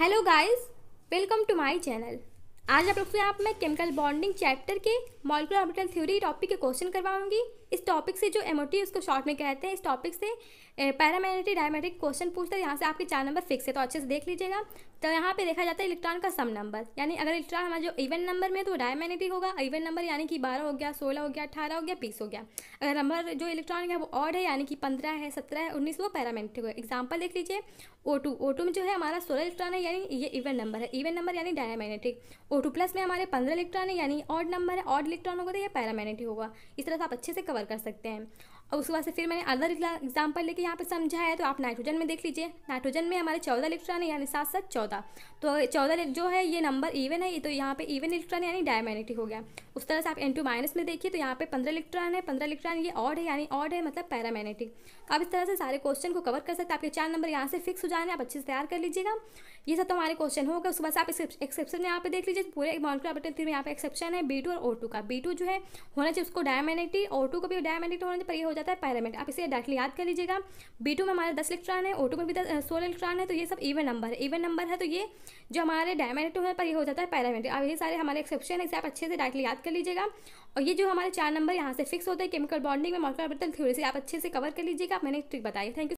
hello guys welcome to my channel आज आप लोग से आप मैं केमिकल बॉन्डिंग चैप्टर के मॉलिकुलर ऑर्बिटल थ्योरी टॉपिक के क्वेश्चन करवाऊंगी इस टॉपिक से जो एमओटी उसको शॉर्ट में कहते हैं इस टॉपिक से पैरामैग्नेटिक डायमेटिक क्वेश्चन पूछता है यहाँ से आपके चार नंबर फिक्स है तो अच्छे से देख लीजिएगा तो यहाँ पे देखा जाता है इलेक्ट्रॉन का सम नंबर यानी अगर इलेक्ट्रॉन हमारा जो इवन नंबर में तो डायमैग्नेटिक होगा इवन नंबर यानी कि बारह हो गया सोलह हो गया अठारह हो गया बीस हो गया अगर नंबर जो इलेक्ट्रॉन है वो ऑड है यानी कि पंद्रह है सत्रह है उन्नीस वो पैरामैग्नेटिक होगा एग्जाम्पल देख लीजिए ओ टू में जो है हमारा सोलह इलेक्ट्रॉन है यानी ये इवन नंबर है इवन नंबर यानी डायमैग्नेटिक ओ टू प्लस में हमारे पंद्रह इलेक्ट्रॉन है यानी ऑड नंबर है ऑड इलेक्ट्रॉन होगा तो यह पैरामैग्नेटिक होगा इस तरह से आप अच्छे से कवर कर सकते हैं और उसके बाद से फिर मैंने अदर एग्जाम्पल लेके यहाँ पे समझाया है तो आप नाइट्रोजन में देख लीजिए नाइट्रोजन में हमारे चौदह इलेक्ट्रॉन है यानी सात सात चौदह तो चौदह जो है ये नंबर इवन है ये तो यहाँ पे इवन इलेक्ट्रॉन यानी डायमैग्नेटिक हो गया उस तरह से आप एन टू माइनस में देखिए तो यहाँ पे पंद्रह इलेक्ट्रॉन है पंद्रह इलेक्ट्रॉन ये ऑड है यानी ऑड है मतलब पैरामैग्नेटिक आप इस तरह से सारे क्वेश्चन को कवर कर सकते हैं आपके चार नंबर यहाँ से फिक्स हो जाने आप अच्छे से तैयार कर लीजिएगा ये सब तो हमारे क्वेश्चन होगा उसके बाद आप एक्सेप्शन यहाँ पे देख लीजिए पूरे मॉलिकुलर में यहाँ पे एक्सेप्शन है बी और ओ का बी जो है होना चाहिए उसको डायमैग्नेटिक ओ को भी डायमैग्नेटिक होना चाहिए पर ये हो जाता जाता है पैरामीटर आप इसे डायरेक्टली याद कर लीजिएगा बी में हमारे दस इलेक्ट्रॉन है ओ में भी सोलह इलेक्ट्रॉन है तो ये सब इवन नंबर है इवन नंबर है तो ये जो हमारे डायमेंट होने पर ये हो जाता है पैरामीटर अब ये सारे हमारे एक्सेप्शन है इसे आप अच्छे से डायरेक्टली याद कर लीजिएगा और ये जो हमारे चार नंबर यहाँ से फिक्स होते हैं केमिकल बॉन्डिंग में मॉलिकुलर बटल थ्योरी से आप अच्छे से कवर कर लीजिएगा मैंने एक ट्रिक बताई थैंक यू